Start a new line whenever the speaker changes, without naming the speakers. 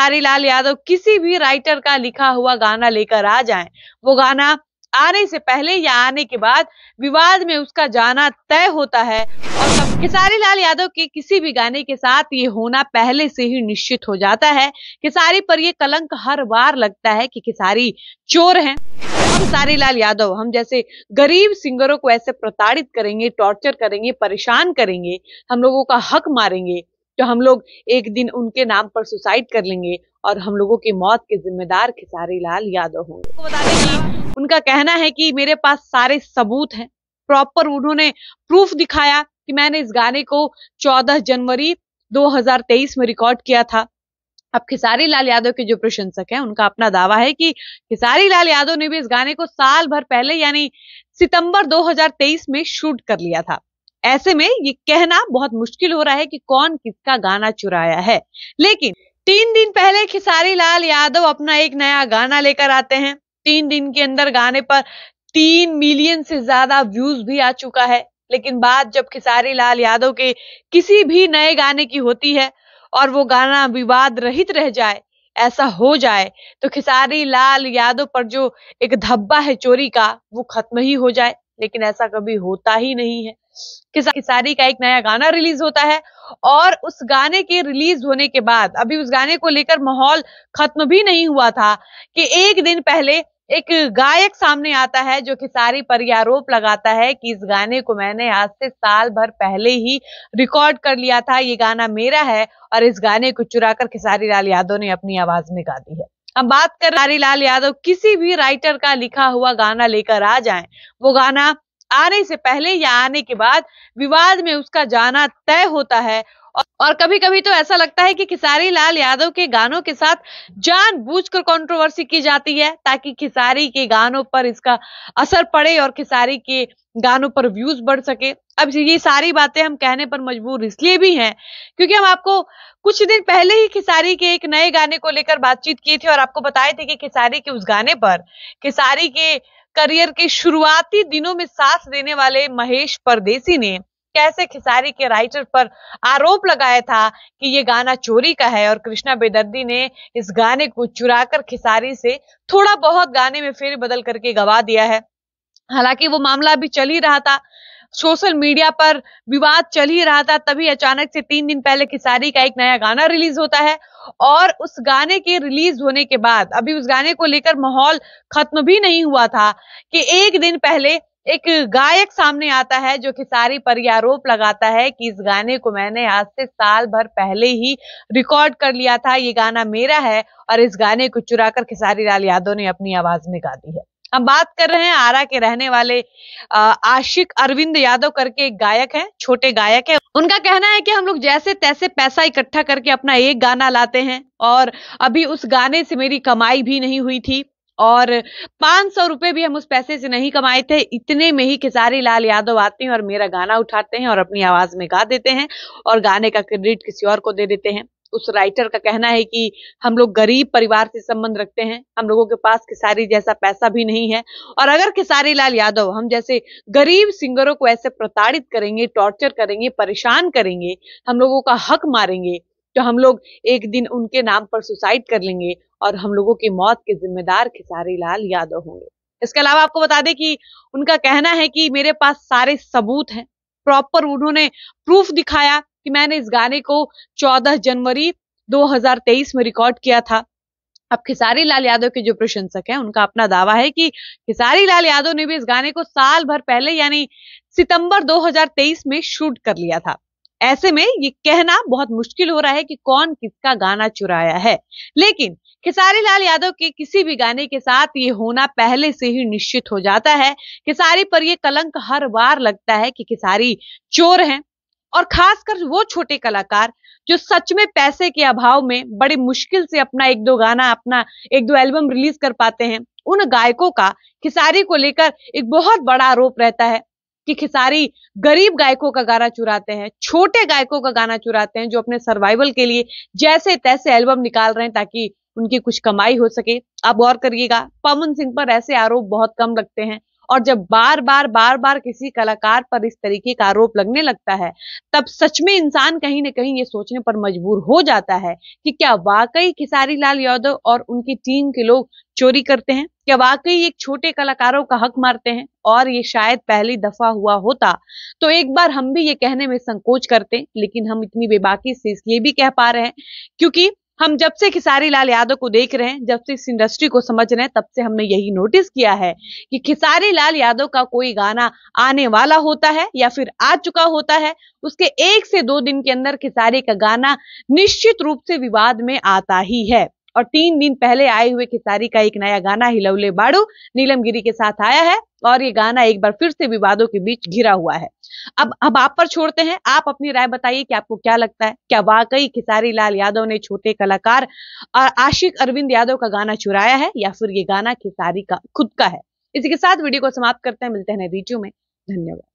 हरीलाल यादव किसी भी राइटर का लिखा हुआ गाना लेकर आ जाएं वो गाना आने से पहले या आने के बाद विवाद में उसका जाना तय होता है और खेसारी लाल यादव के किसी भी गाने के साथ ये होना पहले से ही निश्चित हो जाता है खेसारी पर ये कलंक हर बार लगता है कि खेसारी चोर हैं खेसारी लाल यादव हम जैसे गरीब सिंगरों को ऐसे प्रताड़ित करेंगे टॉर्चर करेंगे परेशान करेंगे हम लोगों का हक मारेंगे तो हम लोग एक दिन उनके नाम पर सुसाइड कर लेंगे और हम लोगों की मौत के जिम्मेदार खिसारी लाल यादव होंगे तो बता दें कि उनका कहना है कि मेरे पास सारे सबूत हैं प्रॉपर उन्होंने प्रूफ दिखाया कि मैंने इस गाने को 14 जनवरी 2023 में रिकॉर्ड किया था अब खिसारी लाल यादव के जो प्रशंसक हैं उनका अपना दावा है कि खिसारी लाल यादव ने भी इस गाने को साल भर पहले यानी सितंबर 2023 में शूट कर लिया था ऐसे में ये कहना बहुत मुश्किल हो रहा है कि कौन किसका गाना चुराया है लेकिन तीन दिन पहले खिसारी लाल यादव अपना एक नया गाना लेकर आते हैं तीन दिन के अंदर गाने पर तीन मिलियन से ज्यादा व्यूज भी आ चुका है लेकिन बात जब खिसारी लाल यादव के किसी भी नए गाने की होती है और वो गाना विवाद रहित रह जाए ऐसा हो जाए तो खिसारी लाल यादव पर जो एक धब्बा है चोरी का वो खत्म ही हो जाए लेकिन ऐसा कभी होता ही नहीं है खिसारी का एक नया गाना रिलीज होता है और उस गाने के रिलीज होने के बाद अभी उस गाने को लेकर माहौल खत्म भी नहीं हुआ था कि एक दिन पहले एक गायक सामने आता है जो खिसारी पर यह आरोप लगाता है कि इस गाने को मैंने आज से साल भर पहले ही रिकॉर्ड कर लिया था ये गाना मेरा है और इस गाने को चुराकर खिसारी लाल यादव ने अपनी आवाज में गा दी है हम बात कर लाल यादव किसी भी राइटर का लिखा हुआ गाना लेकर आ जाए वो गाना आने से पहले या आने के बाद विवाद में उसका जाना तय होता है और कभी कभी तो ऐसा लगता है कि खिसारी लाल यादव के गानों के साथ जानबूझकर कंट्रोवर्सी की जाती है ताकि खिसारी के गानों पर इसका असर पड़े और खिसारी के गानों पर व्यूज बढ़ सके अब ये सारी बातें हम कहने पर मजबूर इसलिए भी हैं क्योंकि हम आपको कुछ दिन पहले ही खिसारी के एक नए गाने को लेकर बातचीत की थी और आपको बताए थे कि खिसारी के उस गाने पर खिसारी के करियर के शुरुआती दिनों में साथ देने वाले महेश परदेसी ने कैसे खिसारी के राइटर पर आरोप लगाया था कि ये गाना चोरी का है और कृष्णा बेदर्दी ने इस गाने को चुराकर खिसारी से थोड़ा बहुत गाने में फेर बदल करके गवा दिया है हालांकि वो मामला अभी चल ही रहा था सोशल मीडिया पर विवाद चल ही रहा था तभी अचानक से तीन दिन पहले खिसारी का एक नया गाना रिलीज होता है और उस गाने के रिलीज होने के बाद अभी उस गाने को लेकर माहौल खत्म भी नहीं हुआ था कि एक दिन पहले एक गायक सामने आता है जो खिसारी पर यह आरोप लगाता है कि इस गाने को मैंने आज से साल भर पहले ही रिकॉर्ड कर लिया था ये गाना मेरा है और इस गाने को चुराकर खिसारी लाल यादव ने अपनी आवाज में गा दी है हम बात कर रहे हैं आरा के रहने वाले आशिक अरविंद यादव करके एक गायक हैं छोटे गायक हैं उनका कहना है कि हम लोग जैसे तैसे पैसा इकट्ठा करके अपना एक गाना लाते हैं और अभी उस गाने से मेरी कमाई भी नहीं हुई थी और पांच सौ रुपए भी हम उस पैसे से नहीं कमाए थे इतने में ही खिसारी लाल यादव आते हैं और मेरा गाना उठाते हैं और अपनी आवाज में गा देते हैं और गाने का क्रेडिट किसी और को दे देते हैं उस राइटर का कहना है कि हम लोग गरीब परिवार से संबंध रखते हैं हम लोगों के पास खेसारी जैसा पैसा भी नहीं है और अगर खेसारी लाल यादव हम जैसे गरीब सिंगरों को ऐसे प्रताड़ित करेंगे टॉर्चर करेंगे परेशान करेंगे हम लोगों का हक मारेंगे तो हम लोग एक दिन उनके नाम पर सुसाइड कर लेंगे और हम लोगों की मौत के जिम्मेदार खेसारी लाल यादव होंगे इसके अलावा आपको बता दें कि उनका कहना है कि मेरे पास सारे सबूत हैं प्रॉपर उन्होंने प्रूफ दिखाया कि मैंने इस गाने को 14 जनवरी 2023 में रिकॉर्ड किया था अब खिसारी लाल यादव के जो प्रशंसक हैं उनका अपना दावा है कि खिसारी लाल यादव ने भी इस गाने को साल भर पहले यानी सितंबर 2023 में शूट कर लिया था ऐसे में ये कहना बहुत मुश्किल हो रहा है कि कौन किसका गाना चुराया है लेकिन खिसारी लाल यादव के किसी भी गाने के साथ ये होना पहले से ही निश्चित हो जाता है खिसारी पर यह कलंक हर बार लगता है कि खिसारी चोर हैं और खासकर वो छोटे कलाकार जो सच में पैसे के अभाव में बड़े मुश्किल से अपना एक दो गाना अपना एक दो एल्बम रिलीज कर पाते हैं उन गायकों का खिसारी को लेकर एक बहुत बड़ा आरोप रहता है कि खिसारी गरीब गायकों का गाना चुराते हैं छोटे गायकों का गाना चुराते हैं जो अपने सर्वाइवल के लिए जैसे तैसे एल्बम निकाल रहे हैं ताकि उनकी कुछ कमाई हो सके आप गौर करिएगा पवन सिंह पर ऐसे आरोप बहुत कम लगते हैं और जब बार बार बार बार किसी कलाकार पर इस तरीके का आरोप लगने लगता है तब सच में इंसान कहीं ना कहीं ये सोचने पर मजबूर हो जाता है कि क्या वाकई खिसारी लाल यादव और उनकी टीम के लोग चोरी करते हैं क्या वाकई एक छोटे कलाकारों का हक मारते हैं और ये शायद पहली दफा हुआ होता तो एक बार हम भी ये कहने में संकोच करते लेकिन हम इतनी बेबाकी से इसलिए भी कह पा रहे हैं क्योंकि हम जब से खिसारी लाल यादव को देख रहे हैं जब से इस इंडस्ट्री को समझ रहे हैं तब से हमने यही नोटिस किया है कि खिसारी लाल यादव का कोई गाना आने वाला होता है या फिर आ चुका होता है उसके एक से दो दिन के अंदर खिसारी का गाना निश्चित रूप से विवाद में आता ही है और तीन दिन पहले आए हुए खिसारी का एक नया गाना हिलौले बाड़ू नीलम गिरी के साथ आया है और ये गाना एक बार फिर से विवादों के बीच घिरा हुआ है अब अब आप पर छोड़ते हैं आप अपनी राय बताइए कि आपको क्या लगता है क्या वाकई खिसारी लाल यादव ने छोटे कलाकार और आशिक अरविंद यादव का गाना चुराया है या फिर ये गाना खिसारी का खुद का है इसी के साथ वीडियो को समाप्त करते हैं मिलते हैं वीडियो में धन्यवाद